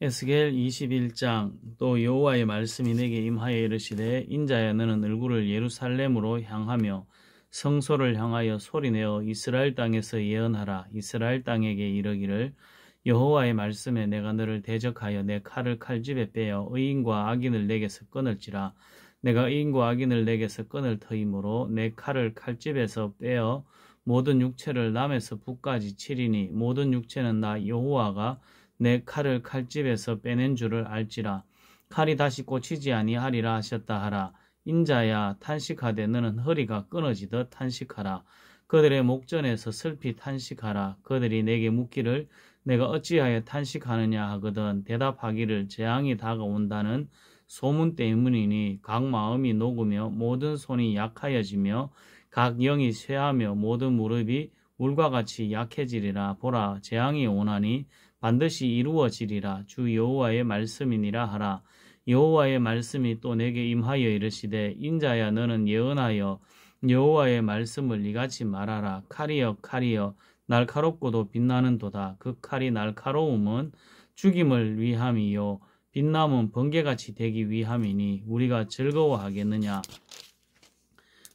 에스겔 21장 또 여호와의 말씀이 내게 임하여 이르시되 인자야 너는 얼굴을 예루살렘으로 향하며 성소를 향하여 소리내어 이스라엘 땅에서 예언하라 이스라엘 땅에게 이르기를 여호와의 말씀에 내가 너를 대적하여 내 칼을 칼집에 빼어 의인과 악인을 내게서 끊을지라 내가 의인과 악인을 내게서 끊을 터이므로 내 칼을 칼집에서 빼어 모든 육체를 남에서 북까지 치리니 모든 육체는 나 여호와가 내 칼을 칼집에서 빼낸 줄을 알지라 칼이 다시 꽂히지 아니하리라 하셨다 하라 인자야 탄식하되 너는 허리가 끊어지듯 탄식하라 그들의 목전에서 슬피 탄식하라 그들이 내게 묻기를 내가 어찌하여 탄식하느냐 하거든 대답하기를 재앙이 다가온다는 소문 때문이니 각 마음이 녹으며 모든 손이 약하여지며 각 영이 쇠하며 모든 무릎이 물과 같이 약해지리라 보라 재앙이 오나니 반드시 이루어지리라 주 여호와의 말씀이니라 하라 여호와의 말씀이 또 내게 임하여 이르시되 인자야 너는 예언하여 여호와의 말씀을 이같이 말하라 칼이여 칼이여 날카롭고도 빛나는도다 그 칼이 날카로움은 죽임을 위함이요 빛남은 번개같이 되기 위함이니 우리가 즐거워하겠느냐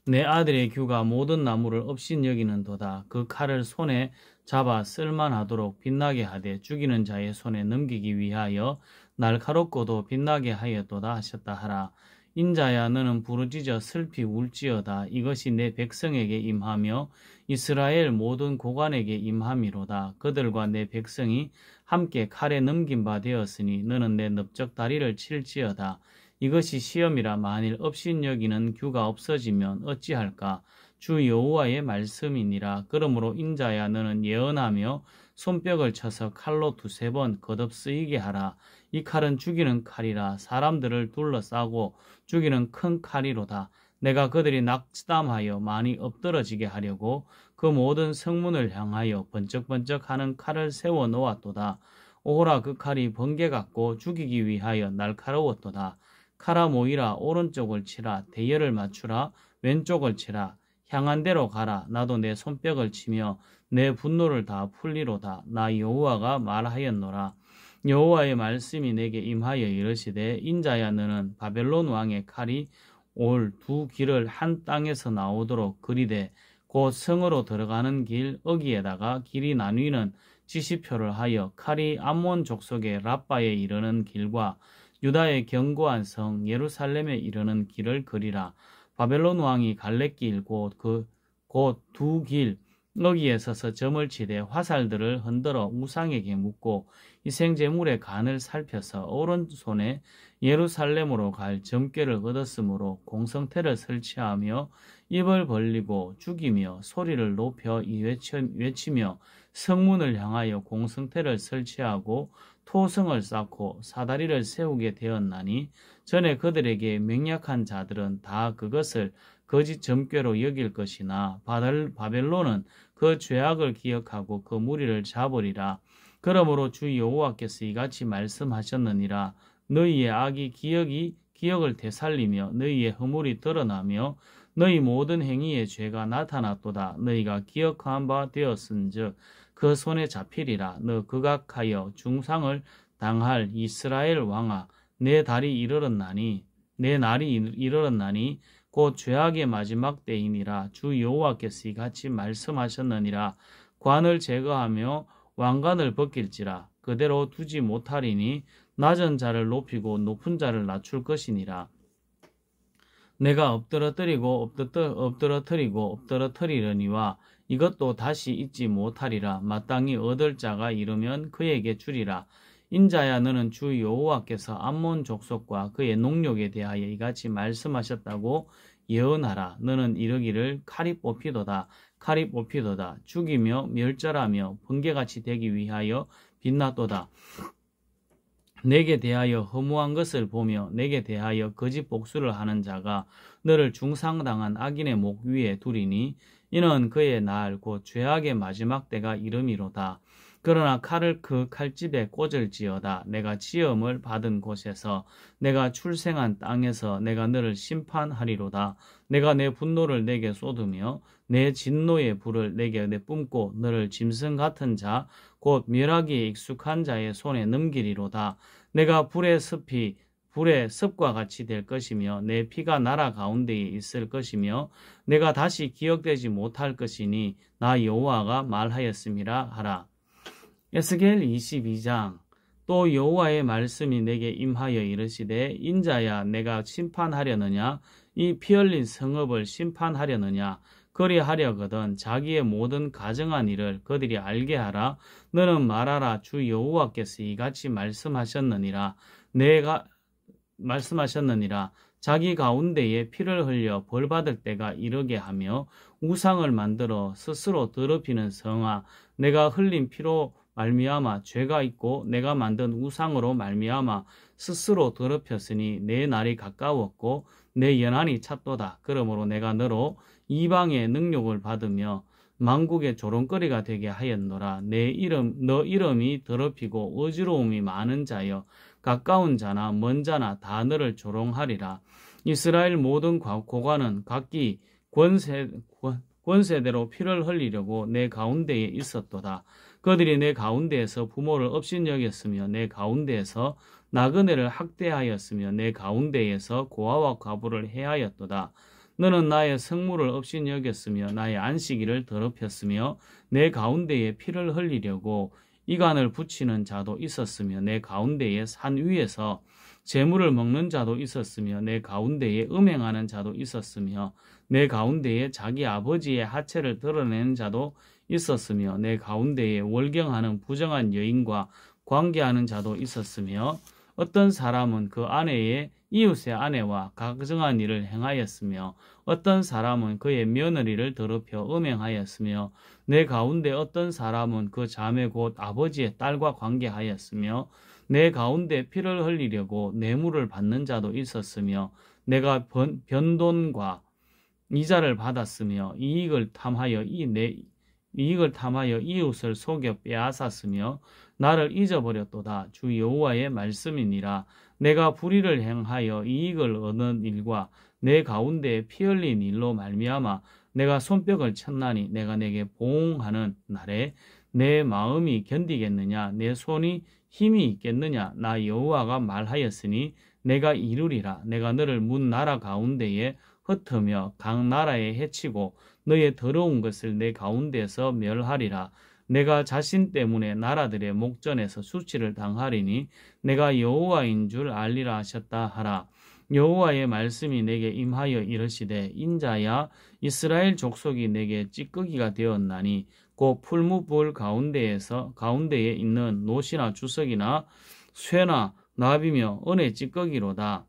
내 아들의 규가 모든 나무를 업신 여기는도다 그 칼을 손에 잡아 쓸만하도록 빛나게 하되 죽이는 자의 손에 넘기기 위하여 날카롭고도 빛나게 하였도다 하셨다 하라. 인자야 너는 부르짖어 슬피 울지어다 이것이 내 백성에게 임하며 이스라엘 모든 고관에게 임함이로다 그들과 내 백성이 함께 칼에 넘긴 바 되었으니 너는 내 넓적 다리를 칠지어다 이것이 시험이라 만일 업신 여기는 규가 없어지면 어찌할까 주 여호와의 말씀이니라. 그러므로 인자야 너는 예언하며 손뼉을 쳐서 칼로 두세 번 거듭 쓰이게 하라. 이 칼은 죽이는 칼이라 사람들을 둘러싸고 죽이는 큰 칼이로다. 내가 그들이 낙담하여 많이 엎드러지게 하려고 그 모든 성문을 향하여 번쩍번쩍하는 칼을 세워 놓았도다. 오호라 그 칼이 번개 같고 죽이기 위하여 날카로웠도다. 칼아 모이라 오른쪽을 치라 대열을 맞추라 왼쪽을 치라 향한 대로 가라. 나도 내 손뼉을 치며 내 분노를 다 풀리로다. 나 여호와가 말하였노라. 여호와의 말씀이 내게 임하여 이르시되 인자야 너는 바벨론 왕의 칼이 올 두 길을 한 땅에서 나오도록 그리되 곧 성으로 들어가는 길 어기에다가 길이 나뉘는 지시표를 하여 칼이 암몬 족속의 라빠에 이르는 길과 유다의 견고한 성 예루살렘에 이르는 길을 그리라 바벨론 왕이 갈래길 곧 그 곧 두 길 여기에 서서 점을 치되 화살들을 흔들어 우상에게 묻고 이생제물의 간을 살펴서 오른손에 예루살렘으로 갈 점괘를 얻었으므로 공성태를 설치하며 입을 벌리고 죽이며 소리를 높여 이 외치며 성문을 향하여 공성태를 설치하고 토성을 쌓고 사다리를 세우게 되었나니 전에 그들에게 명약한 자들은 다 그것을 거짓 점괘로 여길 것이나 바벨론은 그 죄악을 기억하고 그 무리를 잡으리라. 그러므로 주 여호와께서 이같이 말씀하셨느니라. 너희의 악이 기억이 기억을 되살리며 너희의 허물이 드러나며 너희 모든 행위의 죄가 나타났도다. 너희가 기억한 바 되었은즉 그 손에 잡히리라 너 극악하여 중상을 당할 이스라엘 왕아 내 달이 이르렀나니 내 날이 이르렀나니 곧 죄악의 마지막 때이니라 주 여호와께서 이같이 말씀하셨느니라 관을 제거하며 왕관을 벗길지라 그대로 두지 못하리니 낮은 자를 높이고 높은 자를 낮출 것이니라 내가 엎드러뜨리고 엎드러뜨리고 엎드러뜨리려니와 이것도 다시 잊지 못하리라 마땅히 얻을 자가 이르면 그에게 주리라 인자야 너는 주 여호와께서 암몬 족속과 그의 농력에 대하여 이같이 말씀하셨다고 예언하라 너는 이르기를 칼이 뽑히도다 칼이 뽑히도다 죽이며 멸절하며 번개같이 되기 위하여 빛나도다 내게 대하여 허무한 것을 보며 내게 대하여 거짓 복수를 하는 자가 너를 중상당한 악인의 목 위에 두리니 이는 그의 날 곧 죄악의 마지막 때가 이름이로다. 그러나 칼을 그 칼집에 꽂을지어다 내가 지엄을 받은 곳에서 내가 출생한 땅에서 내가 너를 심판하리로다 내가 내 분노를 내게 쏟으며 내 진노의 불을 내게 내뿜고 너를 짐승 같은 자 곧 멸하기에 익숙한 자의 손에 넘기리로다 내가 불의 습이 불의 습과 같이 될 것이며 내 피가 나라 가운데에 있을 것이며 내가 다시 기억되지 못할 것이니 나 여호와가 말하였음이라 하라. 에스겔 22장 또 여호와의 말씀이 내게 임하여 이르시되 인자야 내가 심판하려느냐 이 피 흘린 성읍을 심판하려느냐 그리하려거든 자기의 모든 가정한 일을 그들이 알게 하라 너는 말하라 주 여호와께서 이같이 말씀하셨느니라 내가 말씀하셨느니라 자기 가운데에 피를 흘려 벌 받을 때가 이르게 하며 우상을 만들어 스스로 더럽히는 성아 내가 흘린 피로 말미암아 죄가 있고 내가 만든 우상으로 말미암아 스스로 더럽혔으니 내 날이 가까웠고 내 연한이 찼도다. 그러므로 내가 너로 이방의 능력을 받으며 망국의 조롱거리가 되게 하였노라. 내 이름 너 이름이 더럽히고 어지러움이 많은 자여 가까운 자나 먼 자나 다 너를 조롱하리라. 이스라엘 모든 고관은 각기 권세 권, 권세대로 피를 흘리려고 내 가운데에 있었도다. 그들이 내 가운데에서 부모를 업신여겼으며 내 가운데에서 나그네를 학대하였으며 내 가운데에서 고아와 과부를 해하였도다. 너는 나의 생물을 업신여겼으며 나의 안식일을 더럽혔으며 내 가운데에 피를 흘리려고 이간을 붙이는 자도 있었으며 내 가운데에 산 위에서 재물을 먹는 자도 있었으며 내 가운데에 음행하는 자도 있었으며 내 가운데에 자기 아버지의 하체를 드러내는 자도 있었으며 내 가운데에 월경하는 부정한 여인과 관계하는 자도 있었으며 어떤 사람은 그 아내의 이웃의 아내와 각정한 일을 행하였으며 어떤 사람은 그의 며느리를 더럽혀 음행하였으며 내 가운데 어떤 사람은 그 자매 곧 아버지의 딸과 관계하였으며 내 가운데 피를 흘리려고 뇌물을 받는 자도 있었으며 내가 번, 변돈과 이자를 받았으며 이익을 탐하여 이내 이익을 탐하여 이웃을 속여 빼앗았으며 나를 잊어버렸도다 주 여호와의 말씀이니라 내가 불의를 행하여 이익을 얻는 일과 내 가운데 피 흘린 일로 말미암아 내가 손뼉을 쳤나니 내가 내게 봉하는 날에 내 마음이 견디겠느냐 내 손이 힘이 있겠느냐 나 여호와가 말하였으니 내가 이루리라 내가 너를 문 나라 가운데에 흩으며 각 나라에 해치고 너의 더러운 것을 내 가운데서 멸하리라. 내가 자신 때문에 나라들의 목전에서 수치를 당하리니 내가 여호와인 줄 알리라 하셨다 하라. 여호와의 말씀이 내게 임하여 이르시되 인자야 이스라엘 족속이 내게 찌꺼기가 되었나니 곧 풀무불 가운데에서 가운데에 있는 노시나 주석이나 쇠나 나비며 은혜 찌꺼기로다.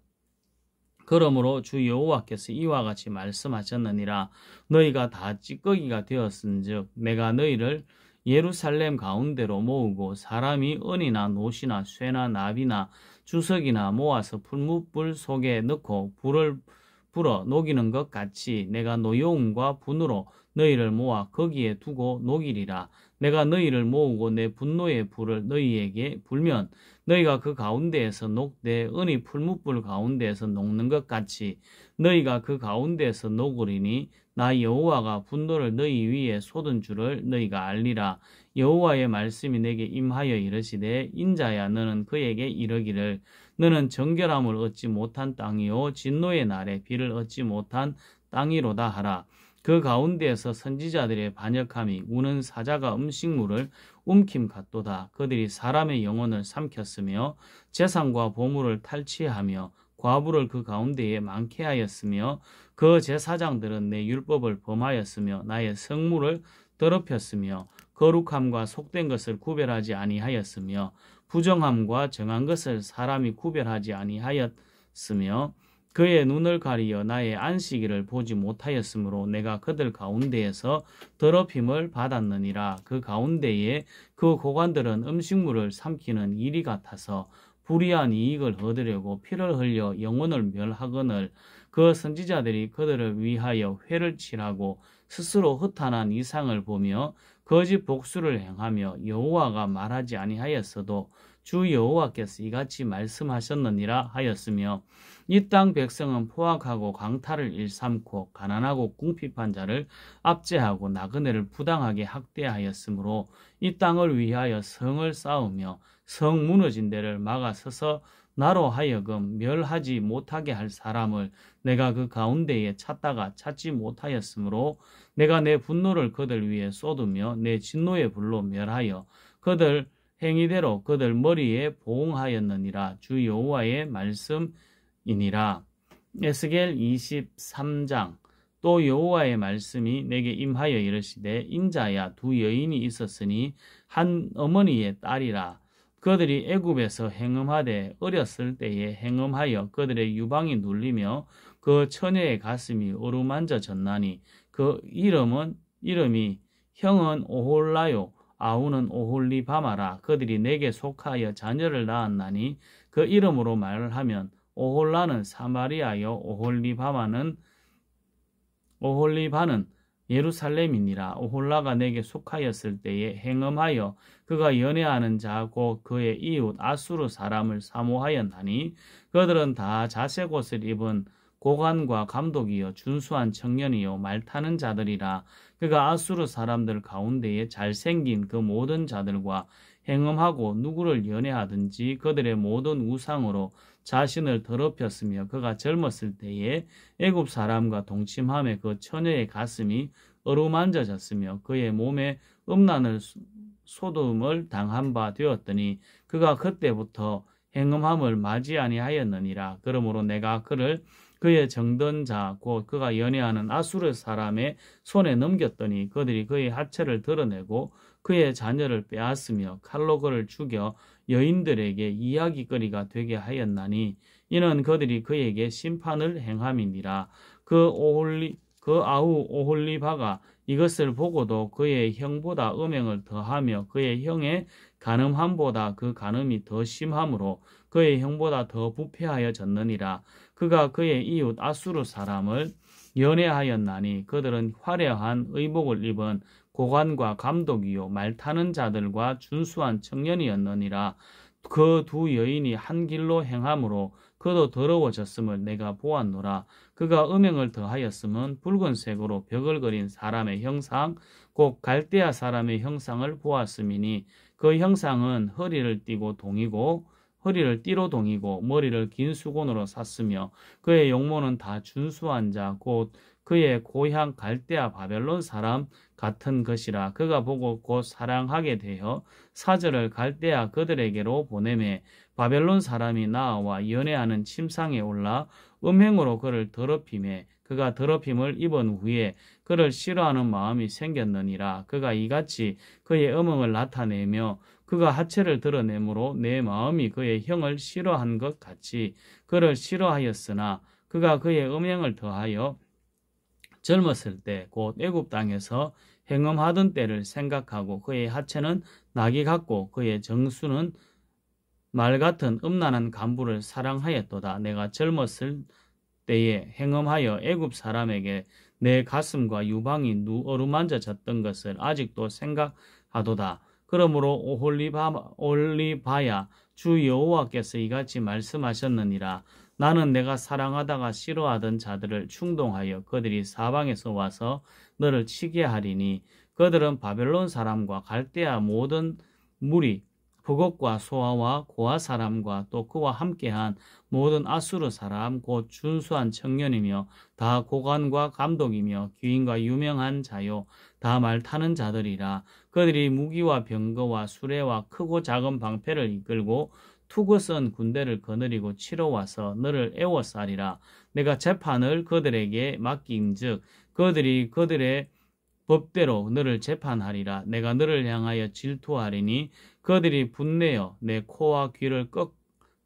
그러므로 주 여호와께서 이와 같이 말씀하셨느니라 너희가 다 찌꺼기가 되었은즉 내가 너희를 예루살렘 가운데로 모으고 사람이 은이나 노시나 쇠나 나비나 주석이나 모아서 풀무불 속에 넣고 불을 불어 녹이는 것 같이 내가 노여움과 분으로 너희를 모아 거기에 두고 녹이리라. 내가 너희를 모으고 내 분노의 불을 너희에게 불면 너희가 그 가운데에서 녹되 은이 풀무불 가운데에서 녹는 것 같이 너희가 그 가운데에서 녹으리니 나 여호와가 분노를 너희 위에 쏟은 줄을 너희가 알리라 여호와의 말씀이 내게 임하여 이르시되 인자야 너는 그에게 이르기를 너는 정결함을 얻지 못한 땅이요 진노의 날에 비를 얻지 못한 땅이로다 하라 그 가운데에서 선지자들의 반역함이 우는 사자가 음식물을 움킴 같도다. 그들이 사람의 영혼을 삼켰으며 재산과 보물을 탈취하며 과부를 그 가운데에 많게 하였으며 그 제사장들은 내 율법을 범하였으며 나의 성물을 더럽혔으며 거룩함과 속된 것을 구별하지 아니하였으며 부정함과 정한 것을 사람이 구별하지 아니하였으며 그의 눈을 가리어 나의 안식일을 보지 못하였으므로 내가 그들 가운데에서 더럽힘을 받았느니라 그 가운데에 그 고관들은 음식물을 삼키는 일이 같아서 불의한 이익을 얻으려고 피를 흘려 영혼을 멸하거늘 그 선지자들이 그들을 위하여 회를 칠하고 스스로 허탄한 이상을 보며 거짓 복수를 행하며 여호와가 말하지 아니하였어도 주 여호와께서 이같이 말씀하셨느니라 하였으며 이 땅 백성은 포악하고 강탈을 일삼고 가난하고 궁핍한 자를 압제하고 나그네를 부당하게 학대하였으므로 이 땅을 위하여 성을 쌓으며 성 무너진 데를 막아서서 나로 하여금 멸하지 못하게 할 사람을 내가 그 가운데에 찾다가 찾지 못하였으므로 내가 내 분노를 그들 위에 쏟으며 내 진노의 불로 멸하여 그들 행위대로 그들 머리에 보응하였느니라 주 여호와의 말씀이니라 에스겔 23장 또 여호와의 말씀이 내게 임하여 이르시되 인자야 두 여인이 있었으니 한 어머니의 딸이라 그들이 애굽에서 행음하되 어렸을 때에 행음하여 그들의 유방이 눌리며 그 처녀의 가슴이 어루만져졌나니 그 이름은 이름이 형은 오홀라요 아우는 오홀리바마라 그들이 내게 속하여 자녀를 낳았나니 그 이름으로 말을 하면 오홀라는 사마리아여 오홀리바마는 오홀리바는 예루살렘이니라 오홀라가 내게 속하였을 때에 행음하여 그가 연애하는 자고 그의 이웃 아수르 사람을 사모하였나니 그들은 다 자색 옷을 입은 고관과 감독이여 준수한 청년이요 말타는 자들이라 그가 아수르 사람들 가운데에 잘생긴 그 모든 자들과 행음하고 누구를 연애하든지 그들의 모든 우상으로 자신을 더럽혔으며 그가 젊었을 때에 애굽 사람과 동침함에 그 처녀의 가슴이 어루만져졌으며 그의 몸에 음란을 소돔을 당한 바 되었더니 그가 그때부터 행음함을 맞이 아니하였느니라. 그러므로 내가 그를 그의 정든자 곧 그가 연애하는 아수르 사람의 손에 넘겼더니 그들이 그의 하체를 드러내고 그의 자녀를 빼앗으며 칼로 그를 죽여 여인들에게 이야기거리가 되게 하였나니 이는 그들이 그에게 심판을 행함이니라 그 오홀리 그 아우 오홀리바가 이것을 보고도 그의 형보다 음행을 더하며 그의 형의 간음함보다 그 간음이 더 심함으로 그의 형보다 더 부패하여 졌느니라 그가 그의 이웃 아수르 사람을 연애하였나니 그들은 화려한 의복을 입은 고관과 감독이요 말 타는 자들과 준수한 청년이었느니라 그 두 여인이 한 길로 행함으로 그도 더러워졌음을 내가 보았노라 그가 음행을 더하였음은 붉은색으로 벽을 그린 사람의 형상 곧 갈대아 사람의 형상을 보았음이니 그 형상은 허리를 띠고 동이고 허리를 띠로 동이고 머리를 긴 수건으로 샀으며 그의 용모는 다 준수한 자 곧 그의 고향 갈대아 바벨론 사람 같은 것이라 그가 보고 곧 사랑하게 되어 사절을 갈대아 그들에게로 보내매 바벨론 사람이 나와 연애하는 침상에 올라 음행으로 그를 더럽힘에 그가 더럽힘을 입은 후에 그를 싫어하는 마음이 생겼느니라 그가 이같이 그의 음흥을 나타내며 그가 하체를 드러내므로 내 마음이 그의 형을 싫어한 것 같이 그를 싫어하였으나 그가 그의 음행을 더하여 젊었을 때 곧 애굽 땅에서 행음하던 때를 생각하고 그의 하체는 낙이 같고 그의 정수는 말 같은 음란한 간부를 사랑하였도다. 내가 젊었을 때에 행음하여 애굽 사람에게 내 가슴과 유방이 누 어루만져 졌던 것을 아직도 생각하도다. 그러므로 오홀리바, 올리바, 야주 여호와께서 이같이 말씀하셨느니라. 나는 내가 사랑하다가 싫어하던 자들을 충동하여 그들이 사방에서 와서 너를 치게 하리니 그들은 바벨론 사람과 갈대아 모든 물이 북옥과 소아와 고아 사람과 또 그와 함께한 모든 아수르 사람 곧 준수한 청년이며 다 고관과 감독이며 귀인과 유명한 자요 다 말 타는 자들이라 그들이 무기와 병거와 수레와 크고 작은 방패를 이끌고 투구선 군대를 거느리고 치러 와서 너를 애워싸리라 내가 재판을 그들에게 맡긴즉 그들이 그들의 법대로 너를 재판하리라 내가 너를 향하여 질투하리니 그들이 분내어 내 코와 귀를 꺾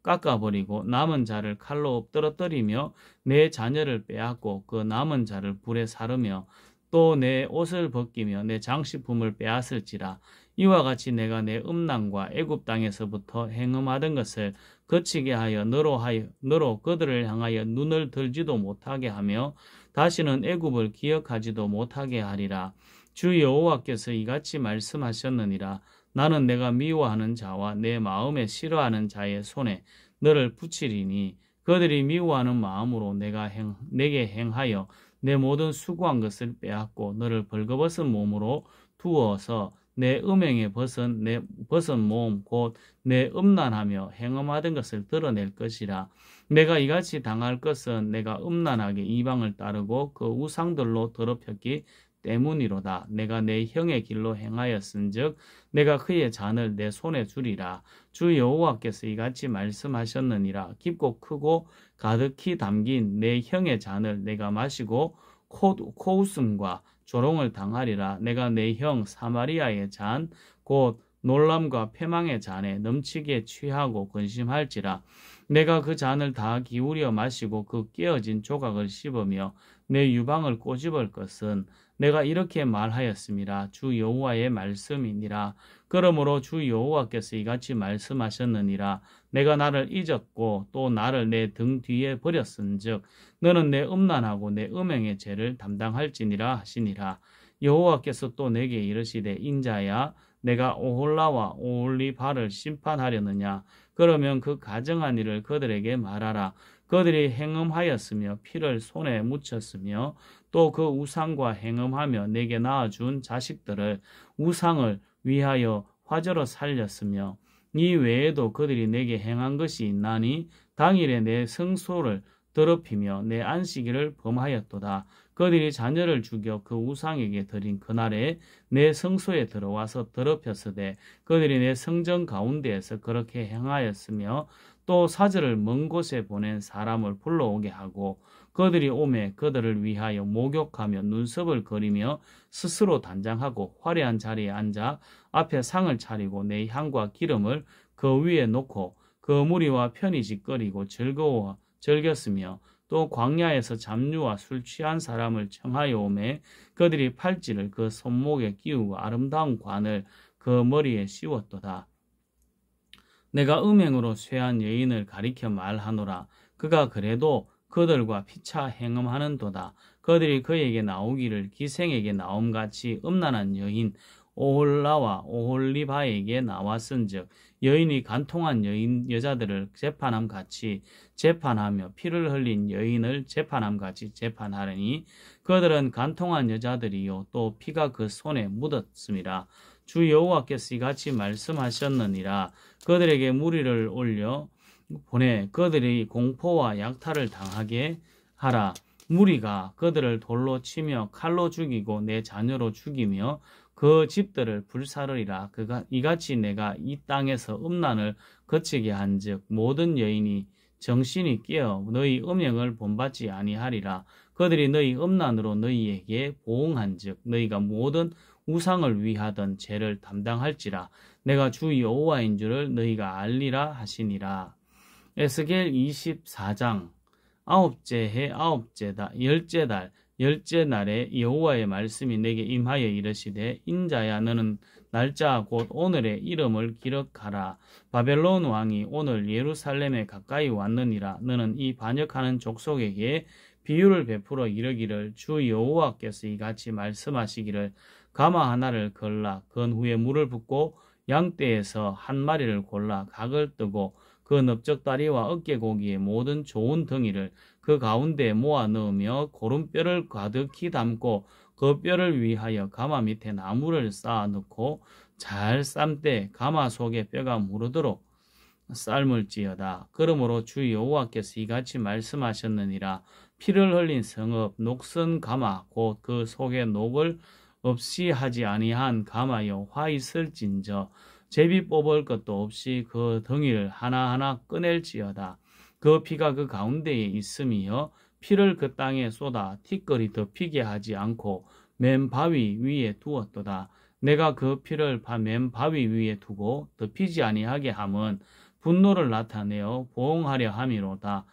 깎아버리고 남은 자를 칼로 엎드러뜨리며 내 자녀를 빼앗고 그 남은 자를 불에 사르며 또 내 옷을 벗기며 내 장식품을 빼앗을지라 이와 같이 내가 내 음란과 애굽 땅에서부터 행음하던 것을 거치게 하여 너로 하여 너로 그들을 향하여 눈을 들지도 못하게 하며 다시는 애굽을 기억하지도 못하게 하리라 주 여호와께서 이같이 말씀하셨느니라 나는 내가 미워하는 자와 내 마음에 싫어하는 자의 손에 너를 붙이리니 그들이 미워하는 마음으로 내가 행, 내게 행하여 내 모든 수고한 것을 빼앗고 너를 벌거벗은 몸으로 두어서 내 음행에 벗은 내 벗은 몸 곧 내 음란하며 행음하던 것을 드러낼 것이라 내가 이같이 당할 것은 내가 음란하게 이방을 따르고 그 우상들로 더럽혔기 때문이로다. 내가 내 형의 길로 행하였은즉 내가 그의 잔을 내 손에 주리라. 주 여호와께서 이같이 말씀하셨느니라. 깊고 크고 가득히 담긴 내 형의 잔을 내가 마시고 코, 코웃음과 조롱을 당하리라. 내가 내 형 사마리아의 잔 곧 놀람과 패망의 잔에 넘치게 취하고 근심할지라. 내가 그 잔을 다 기울여 마시고 그 깨어진 조각을 씹으며 내 유방을 꼬집을 것은 내가 이렇게 말하였습니다. 주 여호와의 말씀이니라. 그러므로 주 여호와께서 이같이 말씀하셨느니라. 내가 나를 잊었고 또 나를 내 등 뒤에 버렸은즉 너는 내 음란하고 내 음행의 죄를 담당할지니라 하시니라. 여호와께서 또 내게 이르시되 인자야 내가 오홀라와 오홀리바를 심판하려느냐 그러면 그 가정한 일을 그들에게 말하라 그들이 행음하였으며 피를 손에 묻혔으며 또 그 우상과 행음하며 내게 낳아준 자식들을 우상을 위하여 화제로 살렸으며 이 외에도 그들이 내게 행한 것이 있나니 당일에 내 성소를 더럽히며 내 안식일을 범하였도다. 그들이 자녀를 죽여 그 우상에게 드린 그날에 내 성소에 들어와서 더럽혔으되 그들이 내 성전 가운데에서 그렇게 행하였으며 또 사자를 먼 곳에 보낸 사람을 불러오게 하고 그들이 오매 그들을 위하여 목욕하며 눈썹을 그리며 스스로 단장하고 화려한 자리에 앉아 앞에 상을 차리고 내 향과 기름을 그 위에 놓고 그 무리와 편히 짓거리고 즐거워 즐겼으며 또 광야에서 잡류와 술 취한 사람을 청하여 오매 그들이 팔찌를 그 손목에 끼우고 아름다운 관을 그 머리에 씌웠도다. 내가 음행으로 쇠한 여인을 가리켜 말하노라. 그가 그래도 그들과 피차 행음하는도다. 그들이 그에게 나오기를 기생에게 나옴같이 음란한 여인 오홀라와 오홀리바에게 나왔은즉 여인이 간통한 여인 여자들을 재판함 같이 재판하며 피를 흘린 여인을 재판함 같이 재판하려니 그들은 간통한 여자들이요 또 피가 그 손에 묻었습니다주 여호와께서 이같이 말씀하셨느니라 그들에게 무리를 올려 보내 그들이 공포와 약탈을 당하게 하라. 무리가 그들을 돌로 치며 칼로 죽이고 내 자녀로 죽이며 그 집들을 불사르리라. 그가 이같이 내가 이 땅에서 음란을 거치게 한즉 모든 여인이 정신이 깨어 너희 음행을 본받지 아니하리라. 그들이 너희 음란으로 너희에게 보응한즉 너희가 모든 우상을 위하던 죄를 담당할지라 내가 주 여호와인 줄을 너희가 알리라 하시니라. 에스겔 24장 아홉째 해 아홉째 달 열째 달 열째 날에 여호와의 말씀이 내게 임하여 이르시되 인자야 너는 날짜 곧 오늘의 이름을 기록하라 바벨론 왕이 오늘 예루살렘에 가까이 왔느니라 너는 이 반역하는 족속에게 비유를 베풀어 이르기를 주 여호와께서 이같이 말씀하시기를 가마 하나를 걸라 건 후에 물을 붓고 양떼에서 한 마리를 골라 각을 뜨고 그 넓적다리와 어깨고기의 모든 좋은 덩이를 그 가운데 모아 넣으며 고름뼈를 가득히 담고 그 뼈를 위하여 가마 밑에 나무를 쌓아 넣고 잘 쌈때 가마 속에 뼈가 무르도록 삶을지어다. 그러므로 주 여호와께서 이같이 말씀하셨느니라 피를 흘린 성읍 녹슨 가마 곧 그속에 녹을 없이 하지 아니한 가마여 화 있을진저 제비 뽑을 것도 없이 그 덩이를 하나하나 꺼낼지어다. 그 피가 그 가운데에 있음이여 피를 그 땅에 쏟아 티끌이 덮이게 하지 않고 맨 바위 위에 두었도다. 내가 그 피를 맨 바위 위에 두고 덮이지 아니하게 함은 분노를 나타내어 보응하려 함이로다.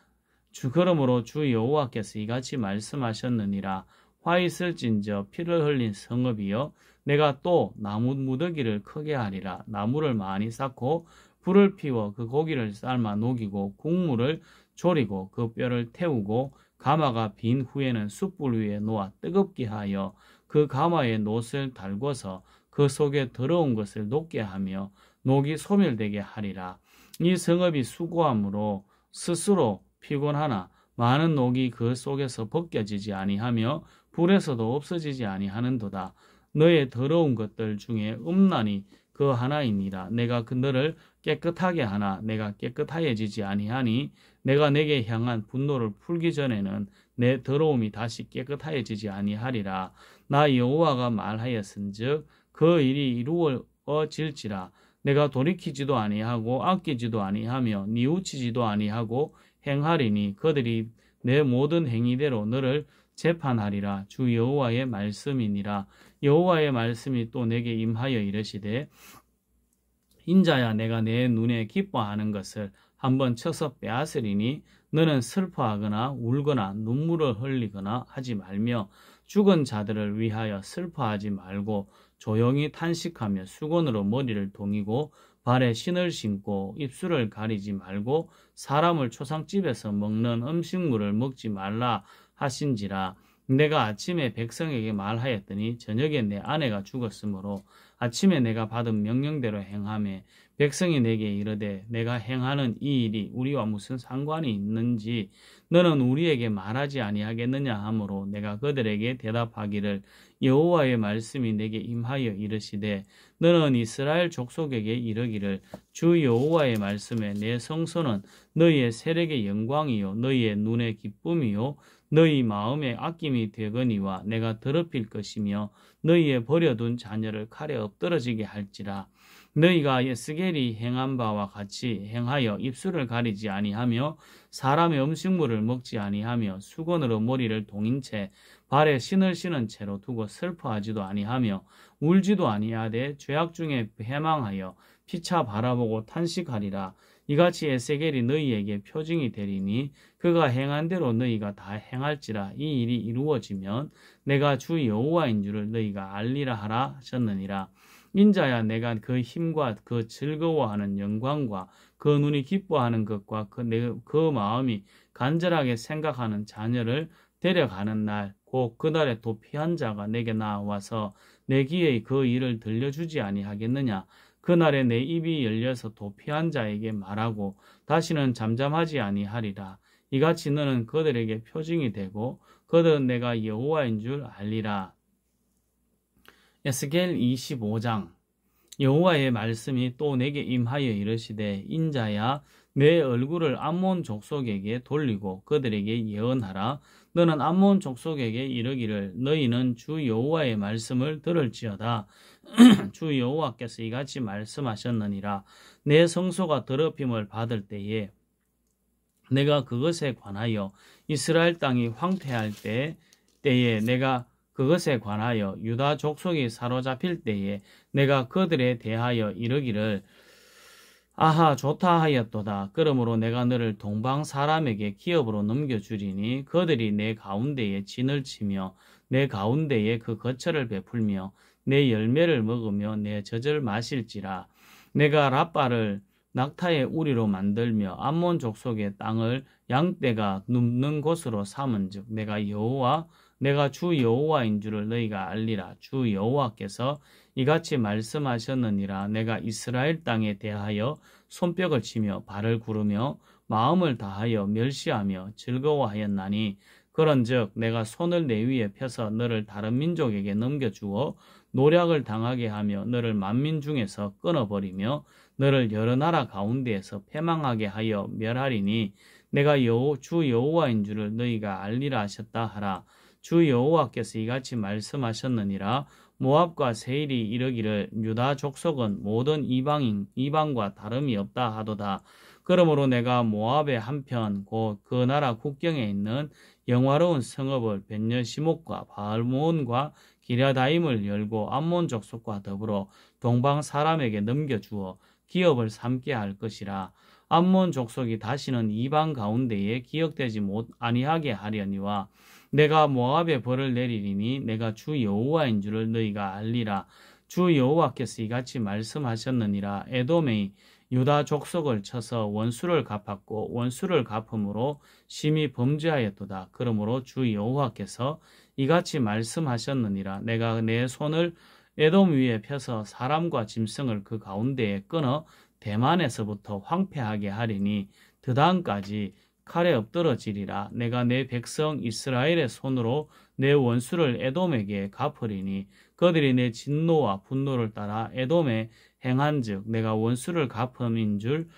주 그러므로 주 여호와께서 이같이 말씀하셨느니라 화 있을진저 피를 흘린 성읍이여 내가 또 나무 무더기를 크게 하리라 나무를 많이 쌓고 불을 피워 그 고기를 삶아 녹이고 국물을 졸이고 그 뼈를 태우고 가마가 빈 후에는 숯불 위에 놓아 뜨겁게 하여 그 가마에 노을 달궈서 그 속에 더러운 것을 녹게 하며 녹이 소멸되게 하리라. 이 성읍이 수고함으로 스스로 피곤하나 많은 녹이 그 속에서 벗겨지지 아니하며 불에서도 없어지지 아니하는도다. 너의 더러운 것들 중에 음란이 그하나입니다 내가 그너를 깨끗하게 하나 내가 깨끗하여지지 아니하니 내가 내게 향한 분노를 풀기 전에는 내 더러움이 다시 깨끗하여지지 아니하리라. 나 여호와가 말하였은즉 그 일이 이루어질지라. 내가 돌이키지도 아니하고 아끼지도 아니하며 니우치지도 아니하고 행하리니 그들이 내 모든 행위대로 너를 재판하리라 주 여호와의 말씀이니라 여호와의 말씀이 또 내게 임하여 이르시되 인자야 내가 내 눈에 기뻐하는 것을 한번 쳐서 빼앗으리니 너는 슬퍼하거나 울거나 눈물을 흘리거나 하지 말며 죽은 자들을 위하여 슬퍼하지 말고 조용히 탄식하며 수건으로 머리를 동이고 발에 신을 신고 입술을 가리지 말고 사람을 초상집에서 먹는 음식물을 먹지 말라 하신지라 내가 아침에 백성에게 말하였더니 저녁에 내 아내가 죽었으므로 아침에 내가 받은 명령대로 행함에 백성이 내게 이르되 내가 행하는 이 일이 우리와 무슨 상관이 있는지 너는 우리에게 말하지 아니하겠느냐 하므로 내가 그들에게 대답하기를 여호와의 말씀이 내게 임하여 이르시되 너는 이스라엘 족속에게 이르기를 주 여호와의 말씀에 내 성소는 너희의 세력의 영광이요 너희의 눈의 기쁨이요 너희 마음에 아낌이 되거니와 내가 더럽힐 것이며 너희의 버려둔 자녀를 칼에 엎드러지게 할지라 너희가 에스겔이 행한 바와 같이 행하여 입술을 가리지 아니하며 사람의 음식물을 먹지 아니하며 수건으로 머리를 동인 채 발에 신을 신은 채로 두고 슬퍼하지도 아니하며 울지도 아니하되 죄악 중에 해망하여 피차 바라보고 탄식하리라 이같이 에세겔이 너희에게 표징이 되리니 그가 행한 대로 너희가 다 행할지라 이 일이 이루어지면 내가 주 여호와인 줄을 너희가 알리라 하라 하셨느니라 인자야 내가 그 힘과 그 즐거워하는 영광과 그 눈이 기뻐하는 것과 그, 내, 그 마음이 간절하게 생각하는 자녀를 데려가는 날 곧 그날에 도피한 자가 내게 나와서 내 귀에 그 일을 들려주지 아니하겠느냐 그날에 내 입이 열려서 도피한 자에게 말하고 다시는 잠잠하지 아니하리라. 이같이 너는 그들에게 표징이 되고 그들은 내가 여호와인 줄 알리라. 에스겔 25장 여호와의 말씀이 또 내게 임하여 이르시되 인자야 내 얼굴을 암몬 족속에게 돌리고 그들에게 예언하라 너는 암몬 족속에게 이르기를 너희는 주 여호와의 말씀을 들을지어다 주 여호와께서 이같이 말씀하셨느니라 내 성소가 더럽힘을 받을 때에 내가 그것에 관하여 이스라엘 땅이 황폐할 때 때에 내가 그것에 관하여 유다 족속이 사로잡힐 때에 내가 그들에 대하여 이르기를 아하 좋다 하였도다. 그러므로 내가 너를 동방 사람에게 기업으로 넘겨주리니 그들이 내 가운데에 진을 치며 내 가운데에 그 거처를 베풀며 내 열매를 먹으며 내 젖을 마실지라. 내가 라빠를 낙타의 우리로 만들며 암몬 족속의 땅을 양떼가 눕는 곳으로 삼은즉 내가 여호와 내가 주 여호와인 줄을 너희가 알리라. 주 여호와께서 이같이 말씀하셨느니라 내가 이스라엘 땅에 대하여 손뼉을 치며 발을 구르며 마음을 다하여 멸시하며 즐거워하였나니 그런즉 내가 손을 내 위에 펴서 너를 다른 민족에게 넘겨주어 노략을 당하게 하며 너를 만민 중에서 끊어버리며 너를 여러 나라 가운데에서 패망하게 하여 멸하리니 내가 여호 주 여호와인 줄을 너희가 알리라 하셨다 하라 주 여호와께서 이같이 말씀하셨느니라 모압과 세일이 이르기를 유다 족속은 모든 이방인 이방과 다름이 없다 하도다. 그러므로 내가 모압의 한편 곧 그 나라 국경에 있는 영화로운 성읍을 벤녀 시목과 바알모온과 기랴다임을 열고 암몬 족속과 더불어 동방 사람에게 넘겨 주어 기업을 삼게 할 것이라. 암몬 족속이 다시는 이방 가운데에 기억되지 못 아니하게 하려니와 내가 모압의 벌을 내리리니 내가 주 여호와인 줄을 너희가 알리라. 주 여호와께서 이같이 말씀하셨느니라. 에돔의 유다 족속을 쳐서 원수를 갚았고 원수를 갚음으로 심히 범죄하였도다. 그러므로 주 여호와께서 이같이 말씀하셨느니라. 내가 내 손을 에돔 위에 펴서 사람과 짐승을 그 가운데에 끊어 대만에서부터 황폐하게 하리니 드단까지 그 칼에 엎드러지리라 내가 내 백성 이스라엘의 손으로 내 원수를 에돔에게 갚으리니 그들이 내 진노와 분노를 따라 에돔에 행한즉 내가 원수를 갚음인 줄을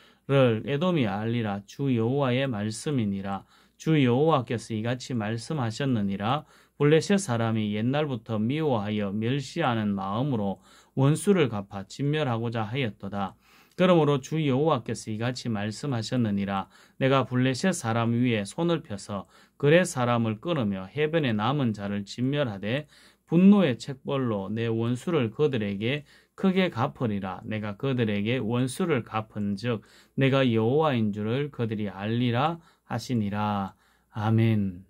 에돔이 알리라 주 여호와의 말씀이니라 주 여호와께서 이같이 말씀하셨느니라 블레셋 사람이 옛날부터 미워하여 멸시하는 마음으로 원수를 갚아 진멸하고자 하였도다 그러므로 주 여호와께서 이같이 말씀하셨느니라 내가 블레셋 사람 위에 손을 펴서 그의 사람을 끊으며 해변에 남은 자를 진멸하되 분노의 책벌로 내 원수를 그들에게 크게 갚으리라 내가 그들에게 원수를 갚은즉 내가 여호와인 줄을 그들이 알리라 하시니라 아멘